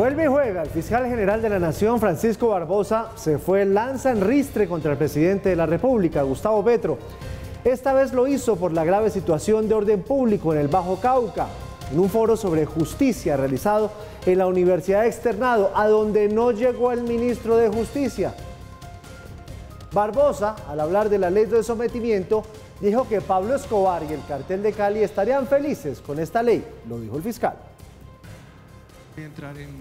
Vuelve y juega. El fiscal general de la Nación, Francisco Barbosa, se fue lanza en ristre contra el presidente de la República, Gustavo Petro. Esta vez lo hizo por la grave situación de orden público en el Bajo Cauca, en un foro sobre justicia realizado en la Universidad Externado, a donde no llegó el ministro de Justicia. Barbosa, al hablar de la ley de sometimiento, dijo que Pablo Escobar y el cartel de Cali estarían felices con esta ley, lo dijo el fiscal.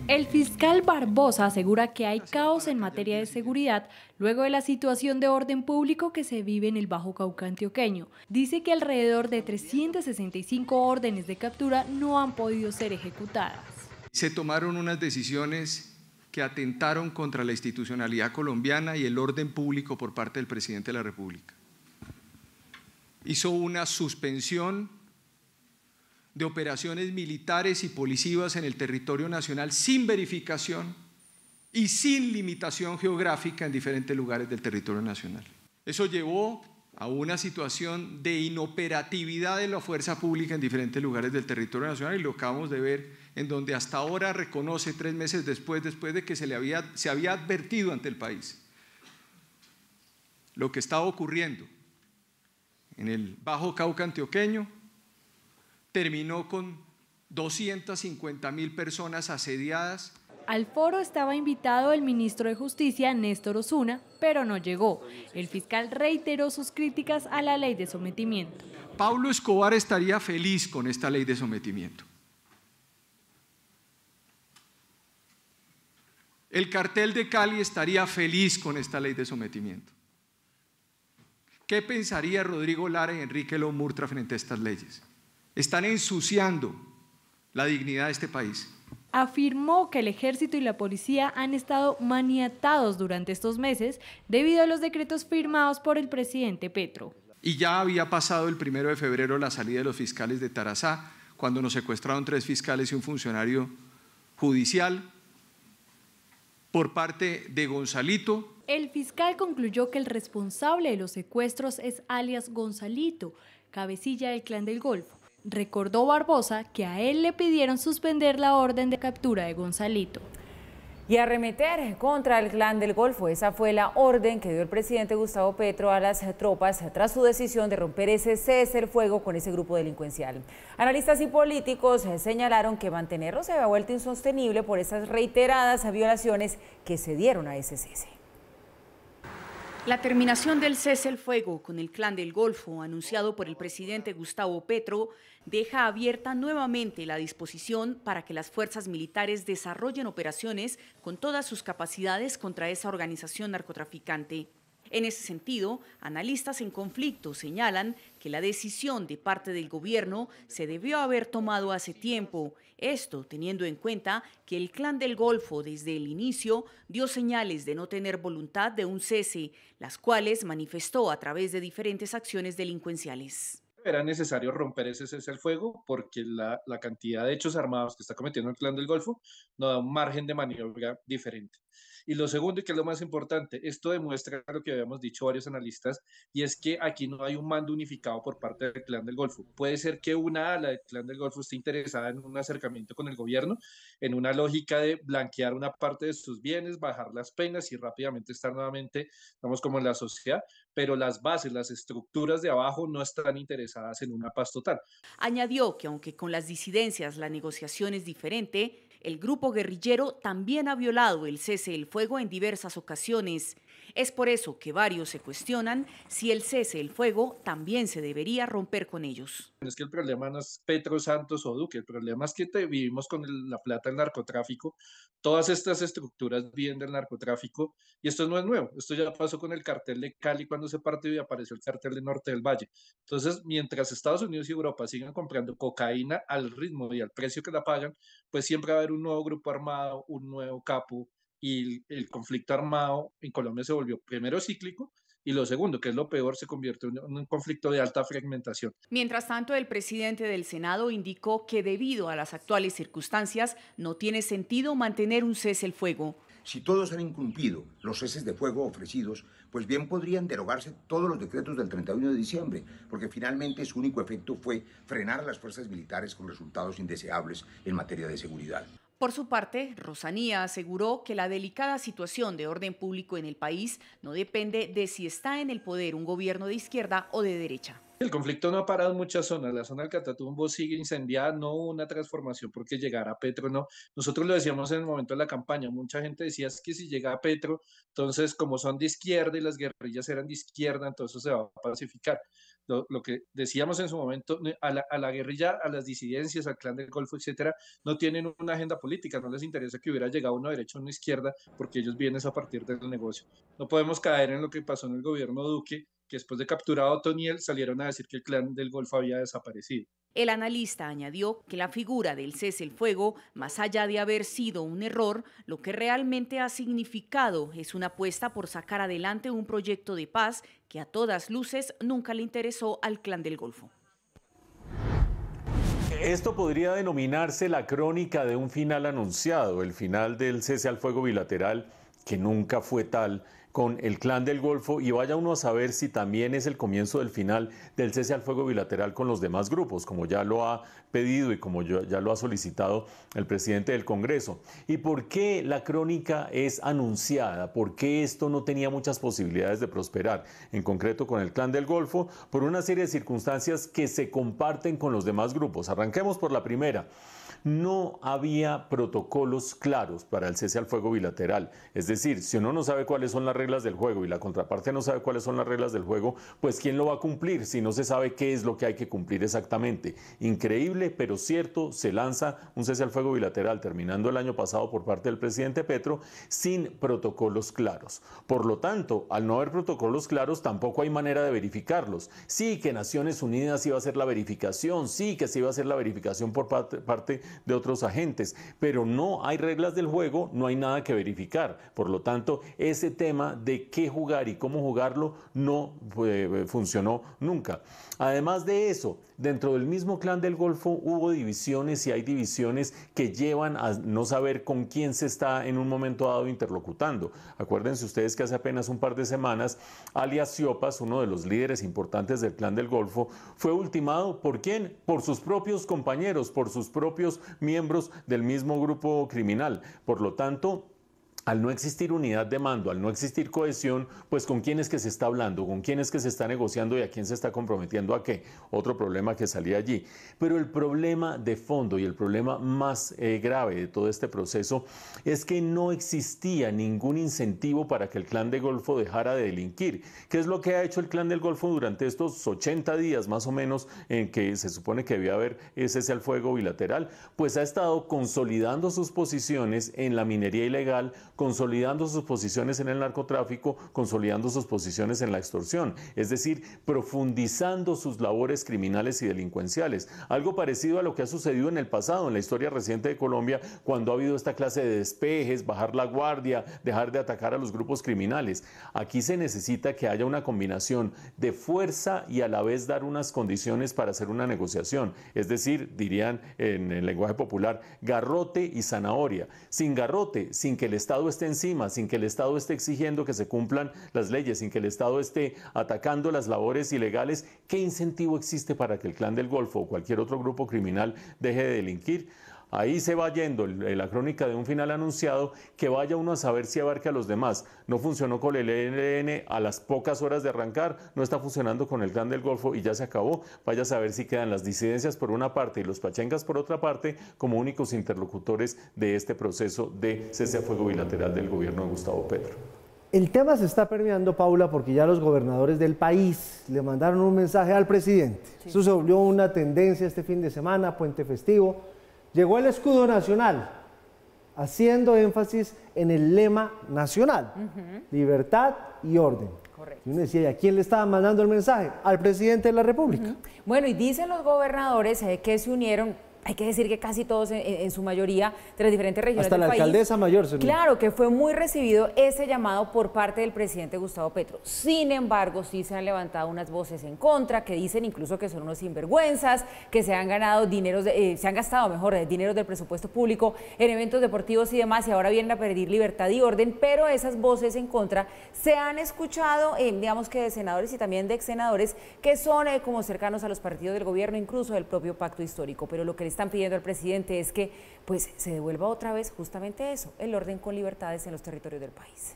El fiscal Barbosa asegura que hay caos en materia de seguridad luego de la situación de orden público que se vive en el Bajo Cauca antioqueño. Dice que alrededor de 365 órdenes de captura no han podido ser ejecutadas. Se tomaron unas decisiones que atentaron contra la institucionalidad colombiana y el orden público por parte del presidente de la República. Hizo una suspensión de operaciones militares y policivas en el territorio nacional sin verificación y sin limitación geográfica en diferentes lugares del territorio nacional. Eso llevó a una situación de inoperatividad de la fuerza pública en diferentes lugares del territorio nacional y lo acabamos de ver en donde hasta ahora reconoce tres meses después, después de que se le había, se había advertido ante el país lo que estaba ocurriendo en el Bajo Cauca antioqueño terminó con 250 mil personas asediadas. Al foro estaba invitado el ministro de Justicia, Néstor Osuna, pero no llegó. El fiscal reiteró sus críticas a la ley de sometimiento. Pablo Escobar estaría feliz con esta ley de sometimiento. El cartel de Cali estaría feliz con esta ley de sometimiento. ¿Qué pensaría Rodrigo Lara y Enrique Lomurtra frente a estas leyes? están ensuciando la dignidad de este país. Afirmó que el ejército y la policía han estado maniatados durante estos meses debido a los decretos firmados por el presidente Petro. Y ya había pasado el primero de febrero la salida de los fiscales de Tarazá, cuando nos secuestraron tres fiscales y un funcionario judicial por parte de Gonzalito. El fiscal concluyó que el responsable de los secuestros es alias Gonzalito, cabecilla del Clan del Golfo Recordó Barbosa que a él le pidieron suspender la orden de captura de Gonzalito. Y arremeter contra el clan del Golfo. Esa fue la orden que dio el presidente Gustavo Petro a las tropas tras su decisión de romper ese cese el fuego con ese grupo delincuencial. Analistas y políticos señalaron que mantenerlo se había vuelto insostenible por esas reiteradas violaciones que se dieron a ese cese. La terminación del cese el fuego con el clan del Golfo, anunciado por el presidente Gustavo Petro, deja abierta nuevamente la disposición para que las fuerzas militares desarrollen operaciones con todas sus capacidades contra esa organización narcotraficante. En ese sentido, analistas en conflicto señalan que la decisión de parte del gobierno se debió haber tomado hace tiempo, esto teniendo en cuenta que el clan del Golfo desde el inicio dio señales de no tener voluntad de un cese, las cuales manifestó a través de diferentes acciones delincuenciales era necesario romper ese cese al fuego porque la, cantidad de hechos armados que está cometiendo el clan del Golfo no da un margen de maniobra diferente. Y lo segundo, y que es lo más importante, esto demuestra lo que habíamos dicho varios analistas, y es que aquí no hay un mando unificado por parte del Clan del Golfo. Puede ser que una ala del Clan del Golfo esté interesada en un acercamiento con el gobierno, en una lógica de blanquear una parte de sus bienes, bajar las penas y rápidamente estar nuevamente, vamos como en la sociedad, pero las bases, las estructuras de abajo no están interesadas en una paz total. Añadió que aunque con las disidencias la negociación es diferente, el grupo guerrillero también ha violado el cese el fuego en diversas ocasiones. Es por eso que varios se cuestionan si el cese el fuego también se debería romper con ellos. Es que el problema no es Petro Santos o Duque, el problema es que te, vivimos con la plata del narcotráfico, todas estas estructuras vienen del narcotráfico y esto no es nuevo, esto ya pasó con el cartel de Cali cuando se partió y apareció el cartel de Norte del Valle. Entonces, mientras Estados Unidos y Europa sigan comprando cocaína al ritmo y al precio que la pagan, pues siempre va a haber un nuevo grupo armado, un nuevo capo, y el conflicto armado en Colombia se volvió primero cíclico, y lo segundo, que es lo peor, se convierte en un conflicto de alta fragmentación. Mientras tanto, el presidente del Senado indicó que debido a las actuales circunstancias no tiene sentido mantener un cese el fuego. Si todos han incumplido los ceses de fuego ofrecidos, pues bien podrían derogarse todos los decretos del 31 de diciembre, porque finalmente su único efecto fue frenar a las fuerzas militares con resultados indeseables en materia de seguridad. Por su parte, Rosanía aseguró que la delicada situación de orden público en el país no depende de si está en el poder un gobierno de izquierda o de derecha. El conflicto no ha parado en muchas zonas. La zona del Catatumbo sigue incendiada, no hubo una transformación porque llegara Petro, no. Nosotros lo decíamos en el momento de la campaña, mucha gente decía es que si llega Petro, entonces como son de izquierda y las guerrillas eran de izquierda, entonces se va a pacificar. Lo, que decíamos en su momento, eh, a la, guerrilla, a las disidencias, al clan del Golfo, etcétera, no tienen una agenda política, no les interesa que hubiera llegado una derecha o una izquierda porque ellos vienen a partir del negocio. No podemos caer en lo que pasó en el gobierno Duque, que después de capturado a Otoniel salieron a decir que el clan del Golfo había desaparecido. El analista añadió que la figura del cese al fuego, más allá de haber sido un error, lo que realmente ha significado es una apuesta por sacar adelante un proyecto de paz que a todas luces nunca le interesó al clan del Golfo. Esto podría denominarse la crónica de un final anunciado, el final del cese al fuego bilateral que nunca fue tal con el clan del Golfo y vaya uno a saber si también es el comienzo del final del cese al fuego bilateral con los demás grupos, como ya lo ha pedido y como ya lo ha solicitado el presidente del Congreso. ¿Y por qué la crónica es anunciada? ¿Por qué esto no tenía muchas posibilidades de prosperar? En concreto con el clan del Golfo, por una serie de circunstancias que se comparten con los demás grupos. Arranquemos por la primera no había protocolos claros para el cese al fuego bilateral. Es decir, si uno no sabe cuáles son las reglas del juego y la contraparte no sabe cuáles son las reglas del juego, pues ¿quién lo va a cumplir si no se sabe qué es lo que hay que cumplir exactamente? Increíble, pero cierto, se lanza un cese al fuego bilateral terminando el año pasado por parte del presidente Petro sin protocolos claros. Por lo tanto, al no haber protocolos claros, tampoco hay manera de verificarlos. Sí que Naciones Unidas iba a hacer la verificación, sí que se iba a hacer la verificación por parte, parte de otros agentes, pero no hay reglas del juego, no hay nada que verificar. Por lo tanto, ese tema de qué jugar y cómo jugarlo no eh, funcionó nunca. Además de eso, dentro del mismo clan del Golfo hubo divisiones y hay divisiones que llevan a no saber con quién se está en un momento dado interlocutando. Acuérdense ustedes que hace apenas un par de semanas, alias Siopas, uno de los líderes importantes del clan del Golfo, fue ultimado por quién? Por sus propios compañeros, por sus propios miembros del mismo grupo criminal. Por lo tanto, al no existir unidad de mando, al no existir cohesión, pues con quién es que se está hablando, con quién es que se está negociando y a quién se está comprometiendo a qué. Otro problema que salía allí. Pero el problema de fondo y el problema más eh, grave de todo este proceso es que no existía ningún incentivo para que el clan de Golfo dejara de delinquir. ¿Qué es lo que ha hecho el clan del Golfo durante estos 80 días más o menos en que se supone que debía haber ese al fuego bilateral? Pues ha estado consolidando sus posiciones en la minería ilegal, consolidando sus posiciones en el narcotráfico, consolidando sus posiciones en la extorsión, es decir, profundizando sus labores criminales y delincuenciales. Algo parecido a lo que ha sucedido en el pasado, en la historia reciente de Colombia, cuando ha habido esta clase de despejes, bajar la guardia, dejar de atacar a los grupos criminales. Aquí se necesita que haya una combinación de fuerza y a la vez dar unas condiciones para hacer una negociación. Es decir, dirían en el lenguaje popular, garrote y zanahoria. Sin garrote, sin que el Estado esté encima, sin que el Estado esté exigiendo que se cumplan las leyes, sin que el Estado esté atacando las labores ilegales, ¿qué incentivo existe para que el Clan del Golfo o cualquier otro grupo criminal deje de delinquir? Ahí se va yendo la crónica de un final anunciado, que vaya uno a saber si abarca a los demás. No funcionó con el LN a las pocas horas de arrancar, no está funcionando con el Gran del Golfo y ya se acabó. Vaya a saber si quedan las disidencias por una parte y los pachengas por otra parte como únicos interlocutores de este proceso de cese a fuego bilateral del gobierno de Gustavo Petro. El tema se está permeando, Paula, porque ya los gobernadores del país le mandaron un mensaje al presidente. Eso se volvió una tendencia este fin de semana, puente festivo llegó el escudo nacional, haciendo énfasis en el lema nacional, libertad y orden. Y uno decía, a quién le estaba mandando el mensaje? Al presidente de la República. Bueno, y dicen los gobernadores eh, que se unieron, hay que decir que casi todos, en, su mayoría, de las diferentes regiones Hasta la alcaldesa mayor, Claro, que fue muy recibido ese llamado por parte del presidente Gustavo Petro. Sin embargo, sí se han levantado unas voces en contra, que dicen incluso que son unos sinvergüenzas, que se han ganado dinero, eh, se han gastado, mejor, de dinero del presupuesto público en eventos deportivos y demás, y ahora vienen a pedir libertad y orden, pero esas voces en contra se han escuchado, digamos que de senadores y también de ex senadores, que son eh, como cercanos a los partidos del gobierno, incluso del propio pacto histórico. Pero lo que están pidiendo al presidente es que pues, se devuelva otra vez justamente eso, el orden con libertades en los territorios del país.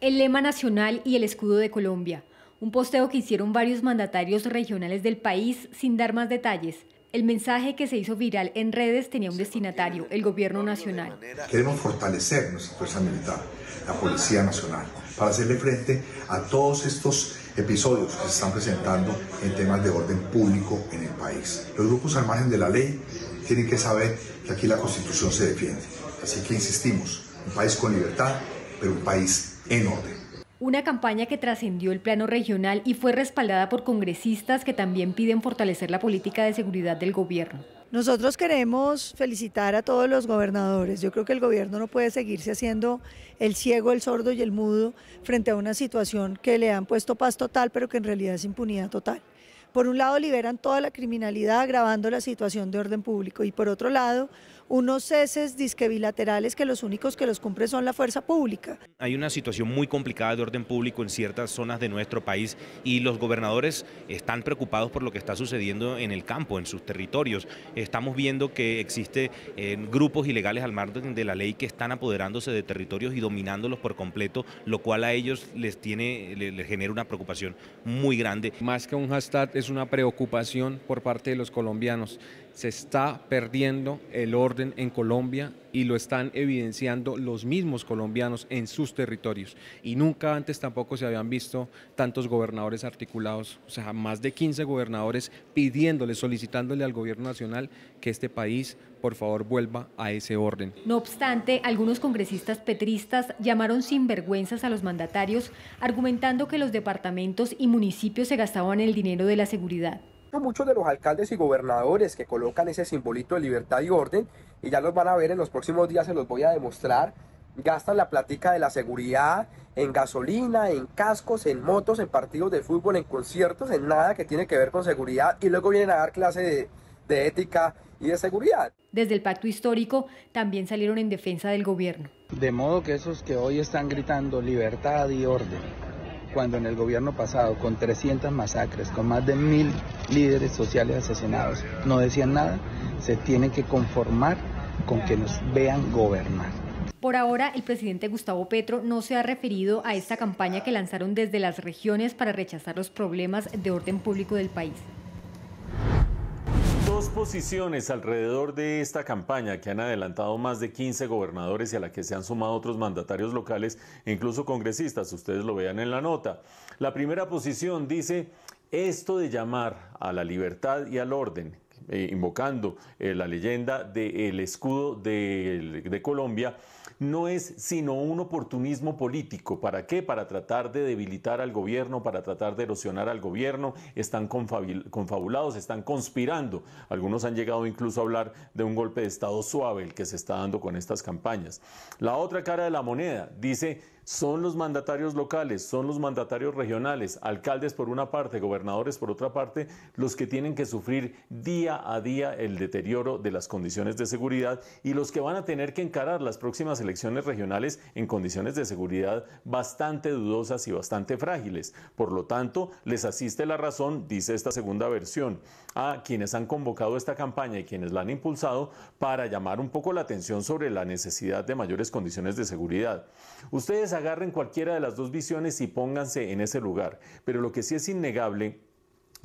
El lema nacional y el escudo de Colombia, un posteo que hicieron varios mandatarios regionales del país sin dar más detalles. El mensaje que se hizo viral en redes tenía un destinatario, el gobierno nacional. Queremos fortalecer nuestra fuerza militar, la Policía Nacional, para hacerle frente a todos estos episodios que se están presentando en temas de orden público en el país. Los grupos al margen de la ley tienen que saber que aquí la Constitución se defiende. Así que insistimos, un país con libertad, pero un país en orden. Una campaña que trascendió el plano regional y fue respaldada por congresistas que también piden fortalecer la política de seguridad del gobierno. Nosotros queremos felicitar a todos los gobernadores. Yo creo que el gobierno no puede seguirse haciendo el ciego, el sordo y el mudo frente a una situación que le han puesto paz total, pero que en realidad es impunidad total. Por un lado liberan toda la criminalidad agravando la situación de orden público y por otro lado unos ceses disque bilaterales que los únicos que los cumplen son la fuerza pública. Hay una situación muy complicada de orden público en ciertas zonas de nuestro país y los gobernadores están preocupados por lo que está sucediendo en el campo, en sus territorios. Estamos viendo que existen eh, grupos ilegales al margen de la ley que están apoderándose de territorios y dominándolos por completo, lo cual a ellos les tiene les genera una preocupación muy grande. Más que un hashtag es una preocupación por parte de los colombianos se está perdiendo el orden en Colombia y lo están evidenciando los mismos colombianos en sus territorios. Y nunca antes tampoco se habían visto tantos gobernadores articulados, o sea, más de 15 gobernadores pidiéndole, solicitándole al gobierno nacional que este país, por favor, vuelva a ese orden. No obstante, algunos congresistas petristas llamaron sinvergüenzas a los mandatarios, argumentando que los departamentos y municipios se gastaban el dinero de la seguridad muchos de los alcaldes y gobernadores que colocan ese simbolito de libertad y orden, y ya los van a ver en los próximos días, se los voy a demostrar, gastan la plática de la seguridad en gasolina, en cascos, en motos, en partidos de fútbol, en conciertos, en nada que tiene que ver con seguridad, y luego vienen a dar clase de, de ética y de seguridad. Desde el pacto histórico también salieron en defensa del gobierno. De modo que esos que hoy están gritando libertad y orden, cuando en el gobierno pasado, con 300 masacres, con más de mil líderes sociales asesinados, no decían nada, se tiene que conformar con que nos vean gobernar. Por ahora, el presidente Gustavo Petro no se ha referido a esta campaña que lanzaron desde las regiones para rechazar los problemas de orden público del país dos posiciones alrededor de esta campaña que han adelantado más de 15 gobernadores y a la que se han sumado otros mandatarios locales e incluso congresistas. Ustedes lo vean en la nota. La primera posición dice esto de llamar a la libertad y al orden eh, invocando eh, la leyenda del escudo de Colombia no es sino un oportunismo político. ¿Para qué? Para tratar de debilitar al gobierno, para tratar de erosionar al gobierno. Están confabulados, están conspirando. Algunos han llegado incluso a hablar de un golpe de Estado suave, el que se está dando con estas campañas. La otra cara de la moneda dice son los mandatarios locales, son los mandatarios regionales, alcaldes por una parte, gobernadores por otra parte, los que tienen que sufrir día a día el deterioro de las condiciones de seguridad y los que van a tener que encarar las próximas elecciones regionales en condiciones de seguridad bastante dudosas y bastante frágiles. Por lo tanto, les asiste la razón, dice esta segunda versión, a quienes han convocado esta campaña y quienes la han impulsado para llamar un poco la atención sobre la necesidad de mayores condiciones de seguridad. Ustedes agarren cualquiera de las dos visiones y pónganse en ese lugar, pero lo que sí es innegable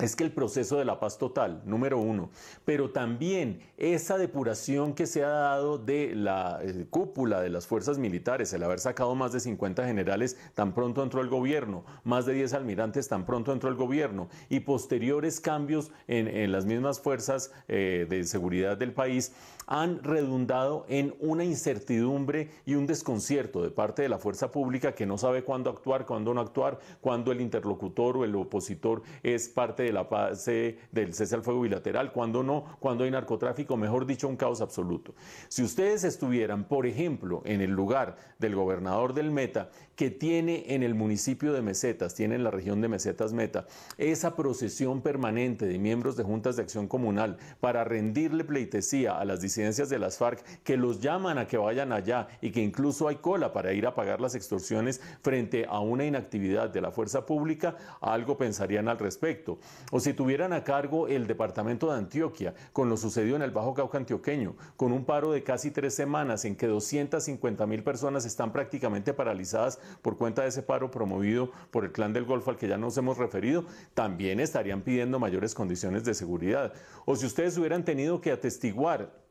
es que el proceso de la paz total, número uno, pero también esa depuración que se ha dado de la eh, cúpula de las fuerzas militares, el haber sacado más de 50 generales tan pronto entró el gobierno, más de 10 almirantes tan pronto entró el gobierno y posteriores cambios en, las mismas fuerzas eh, de seguridad del país, han redundado en una incertidumbre y un desconcierto de parte de la fuerza pública que no sabe cuándo actuar, cuándo no actuar, cuándo el interlocutor o el opositor es parte de la paz del cese al fuego bilateral, cuándo no, cuándo hay narcotráfico, mejor dicho, un caos absoluto. Si ustedes estuvieran, por ejemplo, en el lugar del gobernador del Meta, que tiene en el municipio de Mesetas, tiene en la región de Mesetas Meta, esa procesión permanente de miembros de juntas de acción comunal para rendirle pleitesía a las de las FARC que los llaman a que vayan allá y que incluso hay cola para ir a pagar las extorsiones frente a una inactividad de la fuerza pública, algo pensarían al respecto. O si tuvieran a cargo el departamento de Antioquia, con lo sucedido en el Bajo Cauca antioqueño, con un paro de casi tres semanas en que 250 mil personas están prácticamente paralizadas por cuenta de ese paro promovido por el Clan del Golfo al que ya nos hemos referido, también estarían pidiendo mayores condiciones de seguridad. O si ustedes hubieran tenido que atestiguar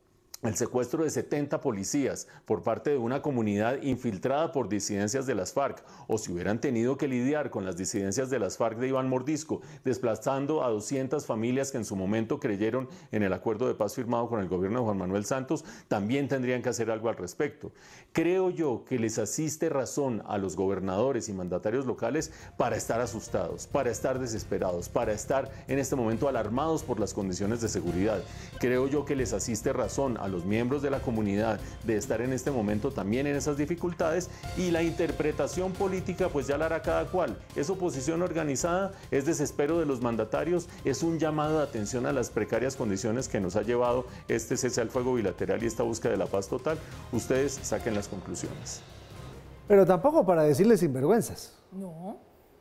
el secuestro de 70 policías por parte de una comunidad infiltrada por disidencias de las FARC, o si hubieran tenido que lidiar con las disidencias de las FARC de Iván Mordisco, desplazando a 200 familias que en su momento creyeron en el acuerdo de paz firmado con el gobierno de Juan Manuel Santos, también tendrían que hacer algo al respecto. Creo yo que les asiste razón a los gobernadores y mandatarios locales para estar asustados, para estar desesperados, para estar en este momento alarmados por las condiciones de seguridad. Creo yo que les asiste razón a los miembros de la comunidad de estar en este momento también en esas dificultades y la interpretación política pues ya la hará cada cual. Es oposición organizada, es desespero de los mandatarios, es un llamado de atención a las precarias condiciones que nos ha llevado este cese al fuego bilateral y esta búsqueda de la paz total. Ustedes saquen las conclusiones. Pero tampoco para decirles sinvergüenzas. No,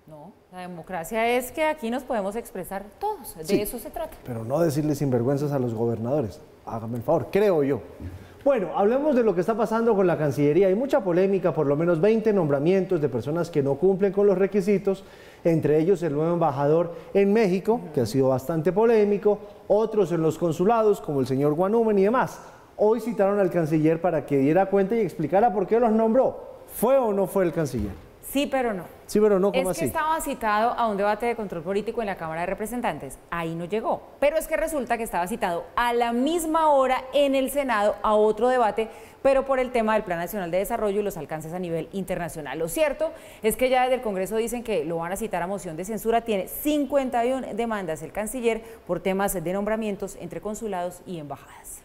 no. La democracia es que aquí nos podemos expresar todos. De eso se trata. Pero no decirles sinvergüenzas a los gobernadores hágame el favor, creo yo. Bueno, hablemos de lo que está pasando con la Cancillería. Hay mucha polémica, por lo menos 20 nombramientos de personas que no cumplen con los requisitos, entre ellos el nuevo embajador en México, que ha sido bastante polémico, otros en los consulados, como el señor Guanúmen y demás. Hoy citaron al canciller para que diera cuenta y explicara por qué los nombró. ¿Fue o no fue el canciller? Sí, pero no. Sí, pero no, ¿cómo es que estaba citado a un debate de control político en la Cámara de Representantes. Ahí no llegó. Pero es que resulta que estaba citado a la misma hora en el Senado a otro debate, pero por el tema del Plan Nacional de Desarrollo y los alcances a nivel internacional. Lo cierto es que ya desde el Congreso dicen que lo van a citar a moción de censura. Tiene 51 demandas el canciller por temas de nombramientos entre consulados y embajadas.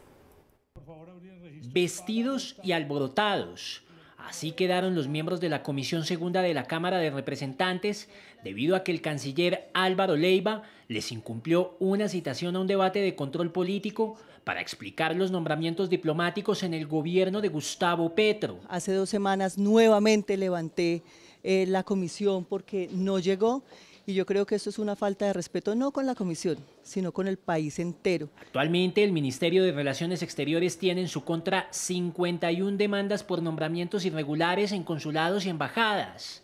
Vestidos y alborotados Así quedaron los miembros de la Comisión Segunda de la Cámara de Representantes debido a que el canciller Álvaro Leiva les incumplió una citación a un debate de control político para explicar los nombramientos diplomáticos en el gobierno de Gustavo Petro. Hace dos semanas nuevamente levanté eh, la comisión porque no llegó y yo creo que esto es una falta de respeto no con la comisión, sino con el país entero. Actualmente el Ministerio de Relaciones Exteriores tiene en su contra 51 demandas por nombramientos irregulares en consulados y embajadas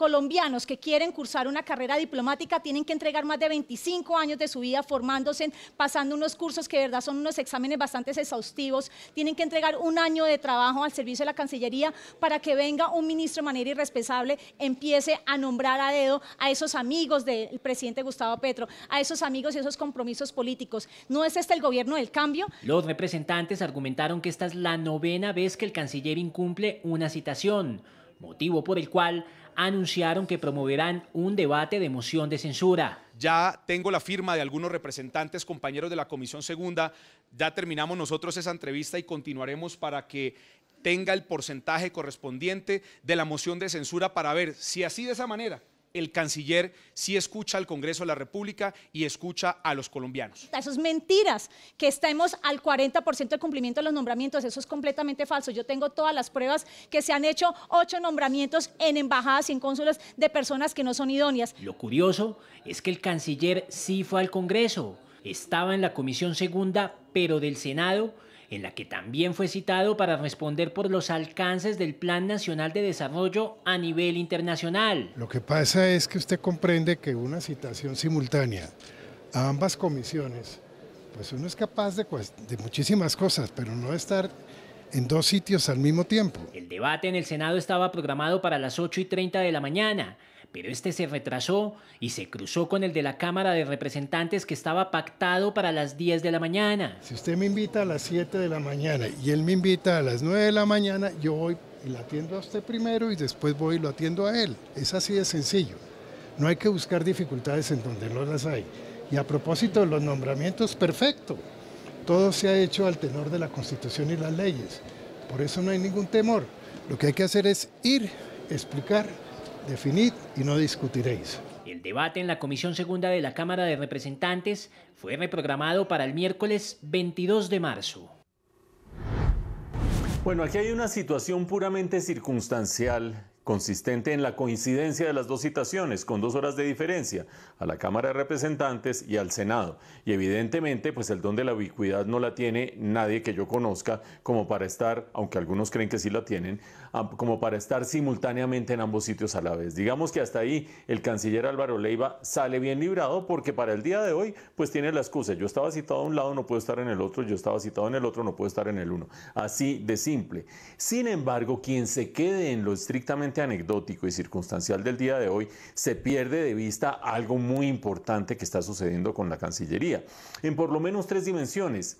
colombianos que quieren cursar una carrera diplomática tienen que entregar más de 25 años de su vida formándose, pasando unos cursos que verdad son unos exámenes bastante exhaustivos, tienen que entregar un año de trabajo al servicio de la Cancillería para que venga un ministro de manera irresponsable, empiece a nombrar a dedo a esos amigos del presidente Gustavo Petro, a esos amigos y esos compromisos políticos. ¿No es este el gobierno del cambio? Los representantes argumentaron que esta es la novena vez que el canciller incumple una citación, motivo por el cual anunciaron que promoverán un debate de moción de censura. Ya tengo la firma de algunos representantes, compañeros de la Comisión Segunda. Ya terminamos nosotros esa entrevista y continuaremos para que tenga el porcentaje correspondiente de la moción de censura para ver si así de esa manera el canciller sí escucha al Congreso de la República y escucha a los colombianos. Eso es mentiras, que estemos al 40% de cumplimiento de los nombramientos, eso es completamente falso. Yo tengo todas las pruebas que se han hecho ocho nombramientos en embajadas y en cónsulas de personas que no son idóneas. Lo curioso es que el canciller sí fue al Congreso, estaba en la Comisión Segunda, pero del Senado en la que también fue citado para responder por los alcances del Plan Nacional de Desarrollo a nivel internacional. Lo que pasa es que usted comprende que una citación simultánea a ambas comisiones, pues uno es capaz de, muchísimas cosas, pero no estar en dos sitios al mismo tiempo. El debate en el Senado estaba programado para las 8 y 30 de la mañana pero este se retrasó y se cruzó con el de la Cámara de Representantes que estaba pactado para las 10 de la mañana. Si usted me invita a las 7 de la mañana y él me invita a las 9 de la mañana, yo voy y lo atiendo a usted primero y después voy y lo atiendo a él. Es así de sencillo. No hay que buscar dificultades en donde no las hay. Y a propósito de los nombramientos, perfecto. Todo se ha hecho al tenor de la Constitución y las leyes. Por eso no hay ningún temor. Lo que hay que hacer es ir, explicar definid y no discutiréis. El debate en la Comisión Segunda de la Cámara de Representantes fue reprogramado para el miércoles 22 de marzo. Bueno, aquí hay una situación puramente circunstancial consistente en la coincidencia de las dos citaciones, con dos horas de diferencia, a la Cámara de Representantes y al Senado. Y evidentemente, pues el don de la ubicuidad no la tiene nadie que yo conozca como para estar, aunque algunos creen que sí la tienen, como para estar simultáneamente en ambos sitios a la vez. Digamos que hasta ahí el canciller Álvaro Leiva sale bien librado porque para el día de hoy pues tiene la excusa, yo estaba citado a un lado, no puedo estar en el otro, yo estaba citado en el otro, no puedo estar en el uno. Así de simple. Sin embargo, quien se quede en lo estrictamente anecdótico y circunstancial del día de hoy, se pierde de vista algo muy importante que está sucediendo con la Cancillería, en por lo menos tres dimensiones.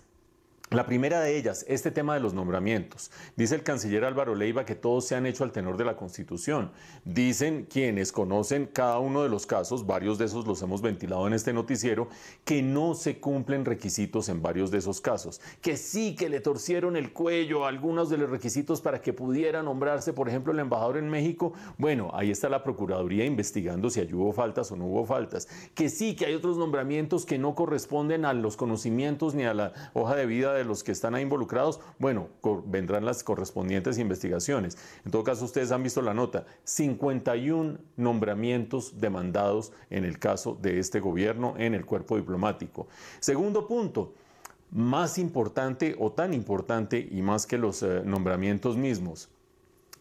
La primera de ellas, este tema de los nombramientos. Dice el canciller Álvaro Leiva que todos se han hecho al tenor de la Constitución. Dicen quienes conocen cada uno de los casos, varios de esos los hemos ventilado en este noticiero, que no se cumplen requisitos en varios de esos casos. Que sí, que le torcieron el cuello a algunos de los requisitos para que pudiera nombrarse, por ejemplo, el embajador en México. Bueno, ahí está la Procuraduría investigando si allí hubo faltas o no hubo faltas. Que sí, que hay otros nombramientos que no corresponden a los conocimientos ni a la hoja de vida de los que están ahí involucrados, bueno, vendrán las correspondientes investigaciones. En todo caso, ustedes han visto la nota, 51 nombramientos demandados en el caso de este gobierno en el cuerpo diplomático. Segundo punto, más importante o tan importante y más que los eh, nombramientos mismos,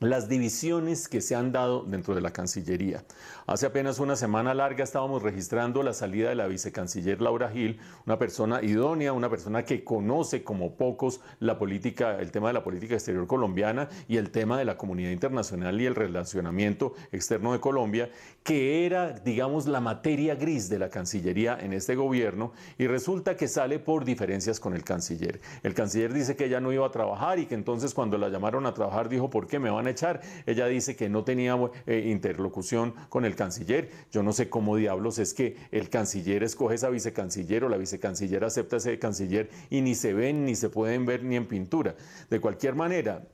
las divisiones que se han dado dentro de la Cancillería. Hace apenas una semana larga estábamos registrando la salida de la vicecanciller Laura Gil, una persona idónea, una persona que conoce como pocos la política, el tema de la política exterior colombiana y el tema de la comunidad internacional y el relacionamiento externo de Colombia, que era, digamos, la materia gris de la Cancillería en este gobierno y resulta que sale por diferencias con el canciller. El canciller dice que ella no iba a trabajar y que entonces cuando la llamaron a trabajar dijo, ¿por qué me van a echar. Ella dice que no tenía eh, interlocución con el canciller. Yo no sé cómo diablos es que el canciller escoge esa vicecanciller o la vicecanciller acepta ese canciller y ni se ven, ni se pueden ver, ni en pintura. De cualquier manera,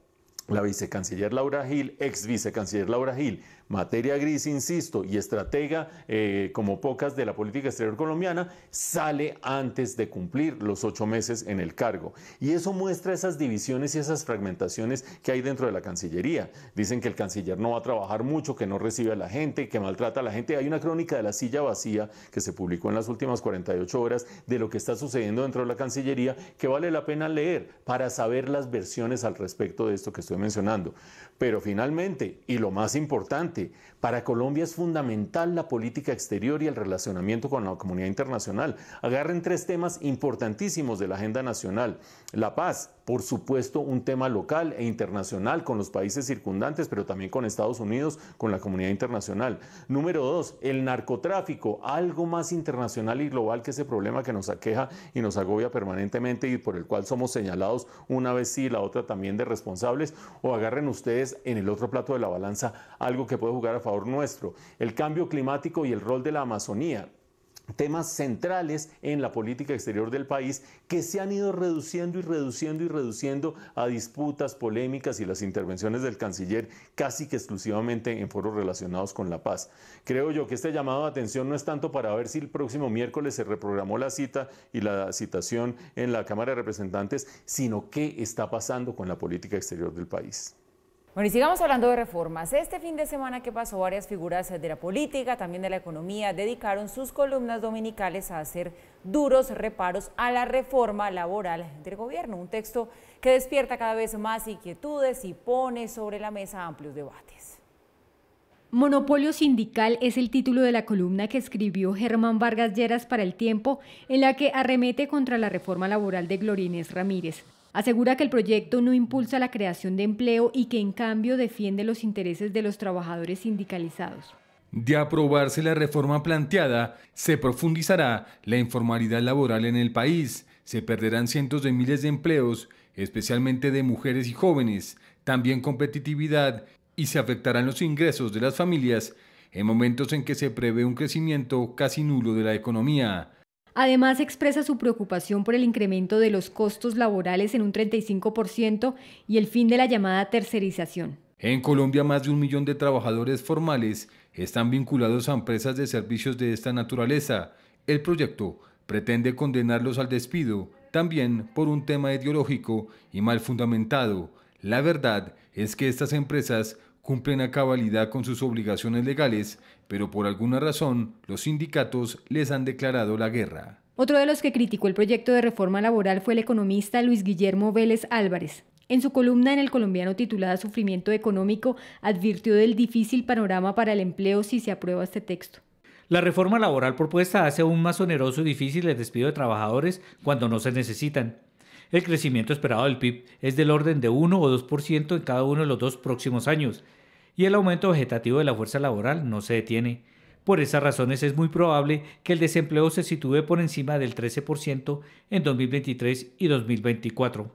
la vicecanciller Laura Gil, ex vicecanciller Laura Gil, materia gris, insisto, y estratega eh, como pocas de la política exterior colombiana, sale antes de cumplir los ocho meses en el cargo. Y eso muestra esas divisiones y esas fragmentaciones que hay dentro de la Cancillería. Dicen que el canciller no va a trabajar mucho, que no recibe a la gente, que maltrata a la gente. Hay una crónica de la silla vacía que se publicó en las últimas 48 horas de lo que está sucediendo dentro de la Cancillería que vale la pena leer para saber las versiones al respecto de esto que estoy mencionando. Pero finalmente, y lo más importante, para Colombia es fundamental la política exterior y el relacionamiento con la comunidad internacional. Agarren tres temas importantísimos de la agenda nacional. La paz, por supuesto, un tema local e internacional con los países circundantes, pero también con Estados Unidos, con la comunidad internacional. Número dos, el narcotráfico, algo más internacional y global que ese problema que nos aqueja y nos agobia permanentemente y por el cual somos señalados una vez sí y la otra también de responsables. O agarren ustedes en el otro plato de la balanza algo que puede jugar a favor nuestro. El cambio climático y el rol de la Amazonía temas centrales en la política exterior del país que se han ido reduciendo y reduciendo y reduciendo a disputas, polémicas y las intervenciones del canciller casi que exclusivamente en foros relacionados con la paz. Creo yo que este llamado de atención no es tanto para ver si el próximo miércoles se reprogramó la cita y la citación en la Cámara de Representantes, sino qué está pasando con la política exterior del país. Bueno, y sigamos hablando de reformas. Este fin de semana que pasó, varias figuras de la política, también de la economía, dedicaron sus columnas dominicales a hacer duros reparos a la reforma laboral del gobierno, un texto que despierta cada vez más inquietudes y pone sobre la mesa amplios debates. Monopolio sindical es el título de la columna que escribió Germán Vargas Lleras para El Tiempo, en la que arremete contra la reforma laboral de Glorines Ramírez. Asegura que el proyecto no impulsa la creación de empleo y que en cambio defiende los intereses de los trabajadores sindicalizados. De aprobarse la reforma planteada, se profundizará la informalidad laboral en el país, se perderán cientos de miles de empleos, especialmente de mujeres y jóvenes, también competitividad y se afectarán los ingresos de las familias en momentos en que se prevé un crecimiento casi nulo de la economía. Además, expresa su preocupación por el incremento de los costos laborales en un 35% y el fin de la llamada tercerización. En Colombia, más de un millón de trabajadores formales están vinculados a empresas de servicios de esta naturaleza. El proyecto pretende condenarlos al despido, también por un tema ideológico y mal fundamentado. La verdad es que estas empresas cumplen a cabalidad con sus obligaciones legales, pero por alguna razón los sindicatos les han declarado la guerra. Otro de los que criticó el proyecto de reforma laboral fue el economista Luis Guillermo Vélez Álvarez. En su columna en el colombiano titulada Sufrimiento Económico, advirtió del difícil panorama para el empleo si se aprueba este texto. La reforma laboral propuesta hace aún más oneroso y difícil el despido de trabajadores cuando no se necesitan. El crecimiento esperado del PIB es del orden de 1 o 2% en cada uno de los dos próximos años, y el aumento vegetativo de la fuerza laboral no se detiene. Por esas razones es muy probable que el desempleo se sitúe por encima del 13% en 2023 y 2024.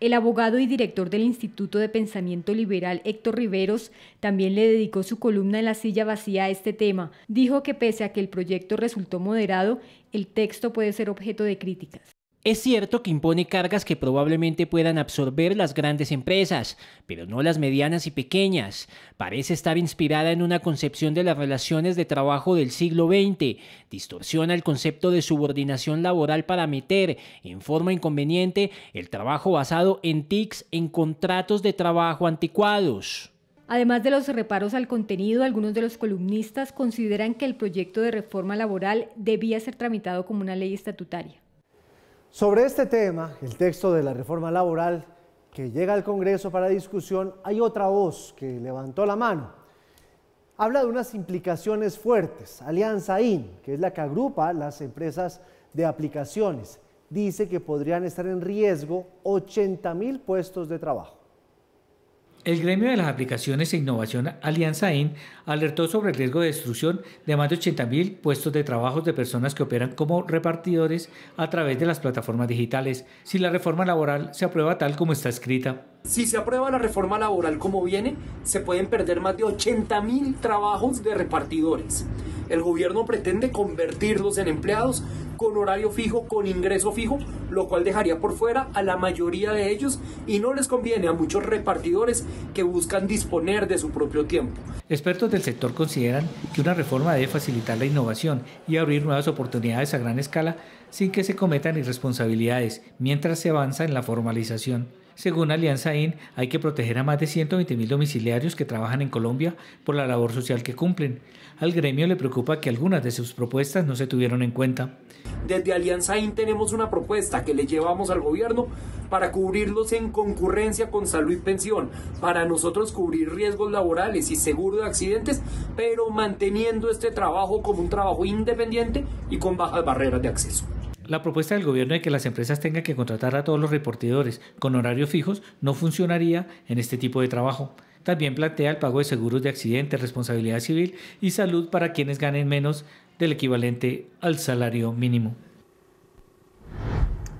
El abogado y director del Instituto de Pensamiento Liberal, Héctor Riveros, también le dedicó su columna en la silla vacía a este tema. Dijo que pese a que el proyecto resultó moderado, el texto puede ser objeto de críticas. Es cierto que impone cargas que probablemente puedan absorber las grandes empresas, pero no las medianas y pequeñas. Parece estar inspirada en una concepción de las relaciones de trabajo del siglo XX. Distorsiona el concepto de subordinación laboral para meter, en forma inconveniente, el trabajo basado en TICs en contratos de trabajo anticuados. Además de los reparos al contenido, algunos de los columnistas consideran que el proyecto de reforma laboral debía ser tramitado como una ley estatutaria. Sobre este tema, el texto de la reforma laboral que llega al Congreso para discusión, hay otra voz que levantó la mano. Habla de unas implicaciones fuertes. Alianza IN, que es la que agrupa las empresas de aplicaciones, dice que podrían estar en riesgo 80 mil puestos de trabajo. El gremio de las aplicaciones e innovación Alianza IN alertó sobre el riesgo de destrucción de más de 80.000 puestos de trabajo de personas que operan como repartidores a través de las plataformas digitales si la reforma laboral se aprueba tal como está escrita. Si se aprueba la reforma laboral como viene, se pueden perder más de 80.000 trabajos de repartidores. El gobierno pretende convertirlos en empleados con horario fijo, con ingreso fijo, lo cual dejaría por fuera a la mayoría de ellos y no les conviene a muchos repartidores que buscan disponer de su propio tiempo. Expertos del sector consideran que una reforma debe facilitar la innovación y abrir nuevas oportunidades a gran escala sin que se cometan irresponsabilidades mientras se avanza en la formalización. Según Alianza IN, hay que proteger a más de 120.000 domiciliarios que trabajan en Colombia por la labor social que cumplen. Al gremio le preocupa que algunas de sus propuestas no se tuvieron en cuenta. Desde Alianza IN tenemos una propuesta que le llevamos al gobierno para cubrirlos en concurrencia con salud y pensión, para nosotros cubrir riesgos laborales y seguro de accidentes, pero manteniendo este trabajo como un trabajo independiente y con bajas barreras de acceso. La propuesta del gobierno de que las empresas tengan que contratar a todos los reportadores con horarios fijos no funcionaría en este tipo de trabajo. También plantea el pago de seguros de accidentes, responsabilidad civil y salud para quienes ganen menos del equivalente al salario mínimo.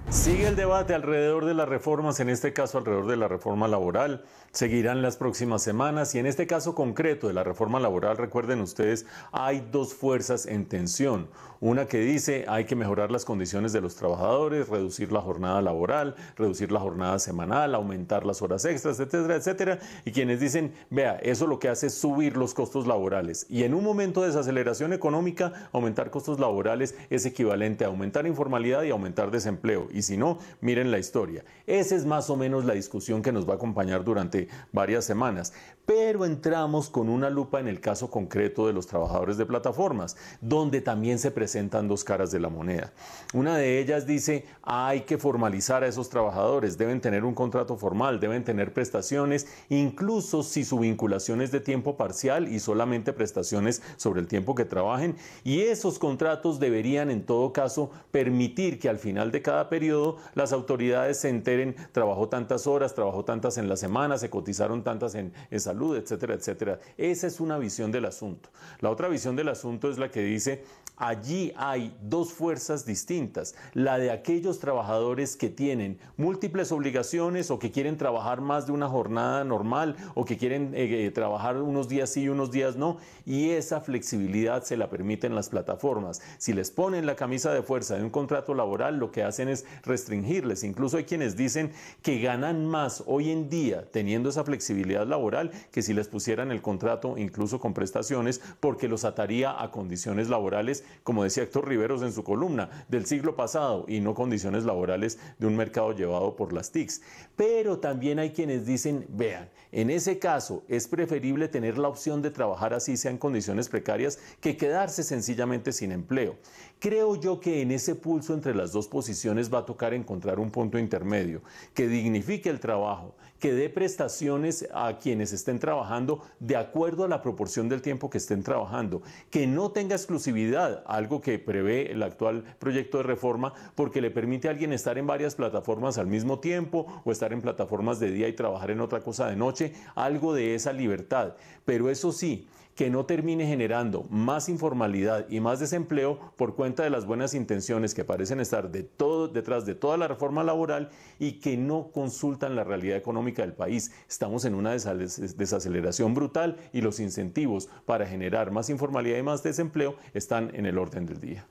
Sigue el debate alrededor de las reformas, en este caso alrededor de la reforma laboral seguirán las próximas semanas y en este caso concreto de la reforma laboral, recuerden ustedes, hay dos fuerzas en tensión. Una que dice hay que mejorar las condiciones de los trabajadores, reducir la jornada laboral, reducir la jornada semanal, aumentar las horas extras, etcétera, etcétera. Y quienes dicen, vea, eso lo que hace es subir los costos laborales. Y en un momento de desaceleración económica, aumentar costos laborales es equivalente a aumentar informalidad y aumentar desempleo. Y si no, miren la historia. Esa es más o menos la discusión que nos va a acompañar durante varias semanas. Pero entramos con una lupa en el caso concreto de los trabajadores de plataformas, donde también se presentan dos caras de la moneda. Una de ellas dice, hay que formalizar a esos trabajadores, deben tener un contrato formal, deben tener prestaciones, incluso si su vinculación es de tiempo parcial y solamente prestaciones sobre el tiempo que trabajen. Y esos contratos deberían en todo caso permitir que al final de cada periodo las autoridades se enteren, trabajó tantas horas, trabajó tantas en la semana, se cotizaron tantas en, salud, etcétera, etcétera. Esa es una visión del asunto. La otra visión del asunto es la que dice, allí hay dos fuerzas distintas, la de aquellos trabajadores que tienen múltiples obligaciones o que quieren trabajar más de una jornada normal o que quieren eh, eh, trabajar unos días sí y unos días no, y esa flexibilidad se la permiten las plataformas. Si les ponen la camisa de fuerza de un contrato laboral, lo que hacen es restringirles. Incluso hay quienes dicen que ganan más hoy en día teniendo esa flexibilidad laboral que si les pusieran el contrato incluso con prestaciones porque los ataría a condiciones laborales, como decía Héctor Riveros en su columna, del siglo pasado y no condiciones laborales de un mercado llevado por las TICs. Pero también hay quienes dicen, vean, en ese caso es preferible tener la opción de trabajar así sea en condiciones precarias que quedarse sencillamente sin empleo. Creo yo que en ese pulso entre las dos posiciones va a tocar encontrar un punto intermedio que dignifique el trabajo, que dé prestaciones a quienes estén trabajando de acuerdo a la proporción del tiempo que estén trabajando, que no tenga exclusividad, algo que prevé el actual proyecto de reforma, porque le permite a alguien estar en varias plataformas al mismo tiempo o estar en plataformas de día y trabajar en otra cosa de noche, algo de esa libertad. Pero eso sí, que no termine generando más informalidad y más desempleo por cuenta de las buenas intenciones que parecen estar detrás de toda la reforma laboral y que no consultan la realidad económica del país. Estamos en una desaceleración brutal y los incentivos para generar más informalidad y más desempleo están en el orden del día.